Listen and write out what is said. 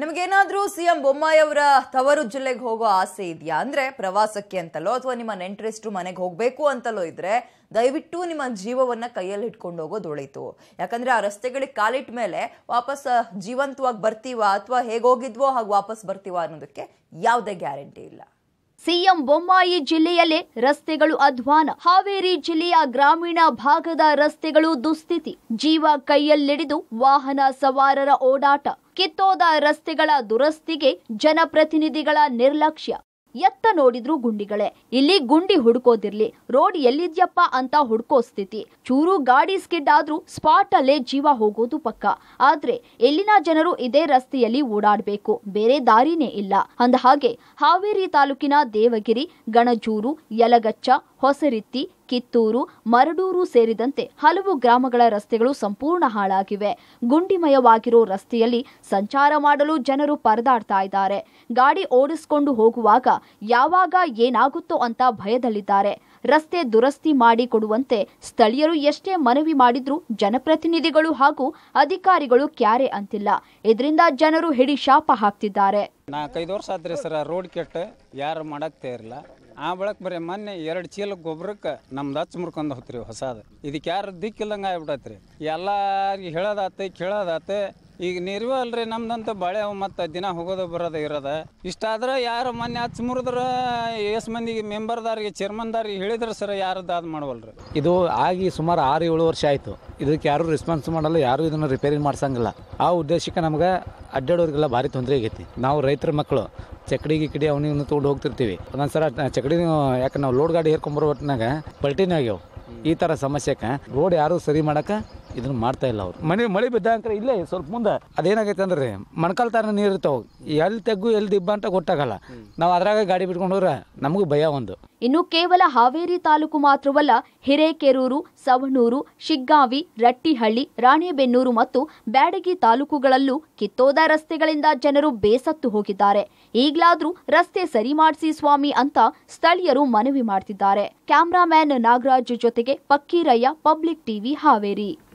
ನಿಮಗೇನಾದರೂ C M Bommai ಅವರ ತವರು ಜಿಲ್ಲೆಗೆ ಹೋಗೋ ಆಸೆ ಇದೆಯಾ ಅಂದರೆ ಪ್ರವಾಸಕ್ಕೆ ಅಂತಲೋ ಅಥವಾ ನಿಮ್ಮ ನೆಂಟ್ರೆಸ್ಟ್ರು ಮನೆಗೆ ಹೋಗಬೇಕು ಅಂತಲೋ ಇದ್ದರೆ ದಯವಿಟ್ಟು ನಿಮ್ಮ ಜೀವವನ್ನು ಕೈಯಲ್ಲಿ ಇಟ್ಕೊಂಡು ಹೋಗೋದು ಒಳಿತು ಯಾಕಂದರೆ ಆ ರಸ್ತೆಗಳಿಗೆ ಕಾಲಿಟ್ಟ ಮೇಲೆ ವಾಪಸ್ ಜೀವಂತವಾಗಿ ಬರ್ತೀವ ಅಥವಾ ಹೇಗೆ ಹೋಗಿದ್ವೋ ಹಾಗೆ ವಾಪಸ್ ಬರ್ತೀವ ಅನ್ನೋದಕ್ಕೆ ಯಾವುದೇ ಗ್ಯಾರಂಟಿ ಇಲ್ಲ ಸಿಎಂ ಬೊಮ್ಮಾಯಿ ಜಿಲ್ಲೆಯಲ್ಲೇ ರಸ್ತೆಗಳು ಅಧ್ವಾನ ಹಾವೇರಿ ಜಿಲ್ಲೆಯ ಗ್ರಾಮೀಣ ಭಾಗದ ರಸ್ತೆಗಳು ದುಸ್ಥಿತಿ ಜೀವ ಕೈಯಲ್ಲಿಡಿದು ವಾಹನ ಸವಾರರ ಓಡಾಟ ಕಿತ್ತೋದ ರಸ್ತೆಗಳ ದುರಸ್ತಿಗೆ ಜನಪ್ರತಿನಿಧಿಗಳ ನಿರ್ಲಕ್ಷ್ಯ ಎತ್ತ ನೋಡಿದ್ರು ಗುಂಡಿಗಳೇ ಇಲ್ಲಿ ಗುಂಡಿ ಹುಡುಕೋದಿರ್ಲಿ ರೋಡ್ ಎಲ್ಲಿದ್ಯಪ್ಪ ಅಂತ ಹುಡುಕೋ ಸ್ಥಿತಿ ಚೂರು ಗಾಡಿ ಸ್ಕಿಡ್ ಆದ್ರೂ ಸ್ಪಾಟ್ ಅಲ್ಲೇ ಜೀವ ಹೋಗೋದು ಪಕ್ಕ ಆದ್ರೆ ಇಲ್ಲಿನ ಜನರು ಇದೇ ರಸ್ತೆಯಲ್ಲಿ ಓಡಾಡಬೇಕು ಬೇರೆ ದಾರಿನೇ ಇಲ್ಲ ಅಂದ ಹಾಗೆ ಹಾವೇರಿ ತಾಲೂಕಿನ ದೇವಗಿರಿ ಗಣಜೂರು ಯಲಗಚ್ಚ ಹೊಸರಿತ್ತಿ ಕಿತ್ತೂರು ಮರಡೂರು ಸೇರಿದಂತೆ ಹಲವು ಗ್ರಾಮಗಳ ರಸ್ತೆಗಳು ಸಂಪೂರ್ಣ ಹಾಳಾಗಿವೆ ಗುಂಡಿಮಯವಾಗಿರೋ ರಸ್ತೆಯಲ್ಲಿ ಸಂಚಾರ ಮಾಡಲು ಜನರು ಪರದಾಡ್ತಾ ಇದ್ದಾರೆ ಗಾಡಿ ಓಡಿಸಿಕೊಂಡು ಹೋಗುವಾಗ ಯಾವಾಗ ಏನಾಗುತ್ತೋ ಅಂತ ಭಯದಲ್ಲಿದ್ದಾರೆ ರಸ್ತೆ ದುರಸ್ತಿ ಮಾಡಿಕೊಡುವಂತೆ ಸ್ಥಳೀಯರು ಎಷ್ಟೇ ಮನವಿ ಮಾಡಿದ್ರೂ ಜನಪ್ರತಿನಿಧಿಗಳು ಹಾಗೂ ಅಧಿಕಾರಿಗಳು ಕ್ಯಾರೆ ಅಂತಿಲ್ಲ ಇದರಿಂದ ಜನರು ಹಿಡಿ ಶಾಪ ಹಾಕ್ತಿದ್ದಾರೆ ನಾಲ್ಕೈದು ವರ್ಷ ಆದ್ರೆ ಸರ್ ರೋಡ್ ಕೆಟ್ಟ ಯಾರು ಮಾಡಕ್ತೇ ಇರಲ್ಲ ಆ ಬಳಕ ಬರೀ ಮೊನ್ನೆ ಎರಡು ಚೀಲ ಗೊಬ್ಬರಕ್ಕೆ ನಮ್ದು ಹಚ್ಚ ಮುರ್ಕೊಂಡು ಹೋತ್ರಿ ಹೊಸದು ಇದಕ್ಕೆ ಯಾರು ದಿಕ್ಕಿಲ್ಲಂಗೆ ಆಗ್ಬಿಟ್ಟೈತ್ರಿ ಎಲ್ಲಾರಿಗೆ ಹೇಳೋದಾತ ಕೇಳೋದಾತ ಈಗ ನೀರಿವ ಅಲ್ರಿ ನಮ್ದಂತ ಬಾಳೆ ಮತ್ತು ದಿನ ಹೋಗೋದು ಬರೋದು ಇರೋದ ಇಷ್ಟಾದ್ರ ಯಾರು ಮೊನ್ನೆ ಹಚ್ಚ ಮುರಿದ್ರ ಎಸ್ ಮಂದಿಗೆ ಮೆಂಬರ್ದಾರಿಗೆ ಚೇರ್ಮನ್ದಾರಿಗೆ ಹೇಳಿದ್ರು ಸರ್ ಯಾರು ಅದು ಮಾಡವಲ್ರಿ ಇದು ಆಗಿ ಸುಮಾರು ಆರು ಏಳು ವರ್ಷ ಆಯಿತು ಇದಕ್ಕೆ ಯಾರು ರೆಸ್ಪಾನ್ಸ್ ಮಾಡಲ್ಲ ಯಾರು ಇದನ್ನು ರಿಪೇರಿ ಮಾಡ್ಸಂಗಿಲ್ಲ ಆ ಉದ್ದೇಶಕ್ಕೆ ನಮ್ಗೆ ಅಡ್ಡಾಡೋರಿಗೆಲ್ಲ ಭಾರಿ ತೊಂದರೆ ಆಗೈತಿ ನಾವು ರೈತರ ಮಕ್ಕಳು ಚಕಡಿ ಗಿಕಡಿ ಅವನಿಗೆ ತೊಗೊಂಡು ಹೋಗ್ತಿರ್ತೀವಿ ಒಂದೊಂದ್ಸಲ ಚಕಡಿ ಯಾಕೆ ನಾವು ಲೋಡ್ ಗಾಡಿ ಹೇರ್ಕೊಂಬರೋ ಹೊಟ್ಟಿನಾಗ ಪಲ್ಟಿನೇ ಆಗ್ಯಾವ ಈ ಥರ ಸಮಸ್ಯೆಕ ರೋಡ್ ಯಾರು ಸರಿ ಮಾಡೋಕೆ ಇದನ್ನು ಮಾಡ್ತಾ ಇಲ್ಲ ಅವರು ಮನೆ ಮಳೆ ಬಿದ್ದಂಕ್ರೆ ಇಲ್ಲೇ ಸ್ವಲ್ಪ ಮುಂದೆ ಅದೇನಾಗೈತೆ ಅಂದ್ರೆ ಮಣಕಾಲ್ ಥರ ನೀರು ಇರ್ತಾವೆ ಎಲ್ಲಿ ತೆಗ್ಗು ಎಲ್ಲಿ ದಿಬ್ಬ ಅಂತ ಗೊತ್ತಾಗಲ್ಲ ನಾವು ಅದ್ರಾಗ ಗಾಡಿ ಬಿಟ್ಕೊಂಡು ಹೋದ್ರೆ ನಮಗೂ ಭಯ ಒಂದು ಇನ್ನು ಕೇವಲ ಹಾವೇರಿ ತಾಲೂಕು ಮಾತ್ರವಲ್ಲ ಹಿರೇಕೆರೂರು ಸವಣೂರು ಶಿಗ್ಗಾವಿ ರಟ್ಟಿಹಳ್ಳಿ ರಾಣೆಬೆನ್ನೂರು ಮತ್ತು ಬ್ಯಾಡಗಿ ತಾಲೂಕುಗಳಲ್ಲೂ ಕಿತ್ತೋದ ರಸ್ತೆಗಳಿಂದ ಜನರು ಬೇಸತ್ತು ಹೋಗಿದ್ದಾರೆ ಈಗ್ಲಾದ್ರೂ ರಸ್ತೆ ಸರಿ ಸ್ವಾಮಿ ಅಂತ ಸ್ಥಳೀಯರು ಮನವಿ ಮಾಡ್ತಿದ್ದಾರೆ ಕ್ಯಾಮ್ರಾಮ್ಯಾನ್ ನಾಗರಾಜ್ ಜೊತೆಗೆ ಪಕ್ಕೀರಯ್ಯ ಪಬ್ಲಿಕ್ ಟಿವಿ ಹಾವೇರಿ